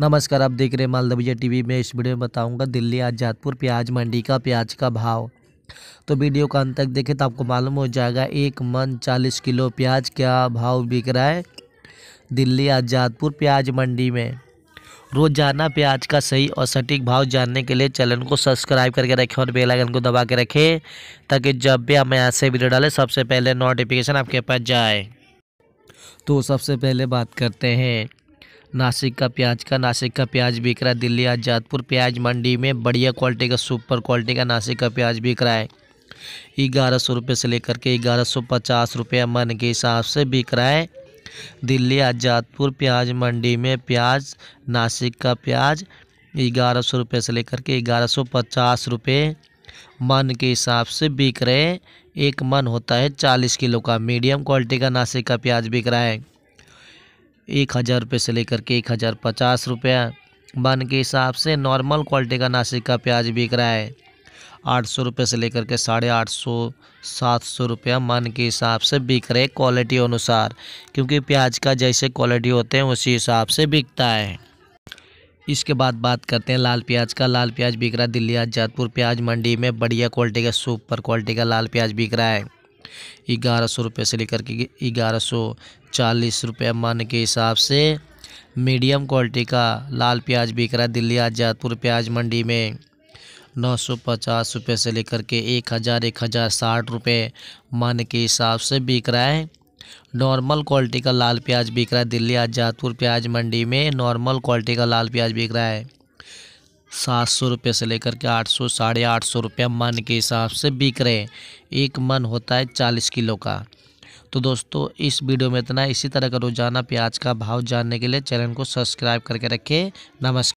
नमस्कार आप देख रहे हैं मालदा भैया टीवी में इस वीडियो में बताऊंगा दिल्ली आजादपुर प्याज मंडी का प्याज का भाव तो वीडियो का अंत तक देखें तो आपको मालूम हो जाएगा एक मन चालीस किलो प्याज क्या भाव बिक रहा है दिल्ली आजादपुर प्याज मंडी में रोजाना प्याज का सही और सटीक भाव जानने के लिए चैनल को सब्सक्राइब करके रखें और बेल आइकन को दबा के रखें ताकि जब भी हम ऐसे वीडियो डालें सबसे पहले नोटिफिकेशन आपके पास जाए तो सबसे पहले बात करते हैं नासिक का प्याज का नासिक का प्याज बिक रहा है दिल्ली आजादपुर प्याज मंडी में बढ़िया क्वालिटी का सुपर क्वालिटी का नासिक का प्याज बिक रहा है ग्यारह सौ रुपये से लेकर के ग्यारह सौ पचास रुपये मन के हिसाब से बिक रहा है दिल्ली आजादपुर प्याज मंडी में प्याज नासिक का प्याज ग्यारह सौ रुपये से लेकर के ग्यारह सौ पचास रुपये मन के हिसाब से बिक रहे एक मन होता है चालीस किलो का मीडियम क्वालिटी का नासिक का प्याज बिक रहा है एक हज़ार रुपये से लेकर के एक हज़ार पचास रुपया बन के हिसाब से नॉर्मल क्वालिटी का नासिक का प्याज बिक रहा है आठ सौ रुपये से लेकर के साढ़े आठ सौ सात सौ रुपया मन के हिसाब से बिक रहे क्वालिटी अनुसार क्योंकि प्याज का जैसे क्वालिटी होते हैं उसी हिसाब से बिकता है इसके बाद बात करते हैं लाल प्याज का लाल प्याज बिक रहा है दिल्ली आजादपुर प्याज मंडी में बढ़िया क्वालिटी का सुपर क्वालिटी का लाल प्याज बिक रहा है ग्यारह सौ रुपये से लेकर के ग्यारह सौ चालीस रुपये मन के हिसाब से मीडियम क्वालिटी का लाल प्याज बिक रहा है दिल्ली आजादपुर प्याज मंडी में नौ सौ पचास रुपये से लेकर के एक हज़ार एक हज़ार साठ रुपये मन के हिसाब से बिक रहा है नॉर्मल क्वालिटी का लाल प्याज बिक रहा है दिल्ली आजादपुर प्याज मंडी में नॉर्मल क्वालिटी का लाल प्याज बिक रहा है सात सौ रुपये से लेकर के आठ सौ साढ़े आठ सौ रुपये मन के हिसाब से बिक रहे हैं एक मन होता है चालीस किलो का तो दोस्तों इस वीडियो में इतना इसी तरह का रोज़ाना प्याज का भाव जानने के लिए चैनल को सब्सक्राइब करके रखें नमस्कार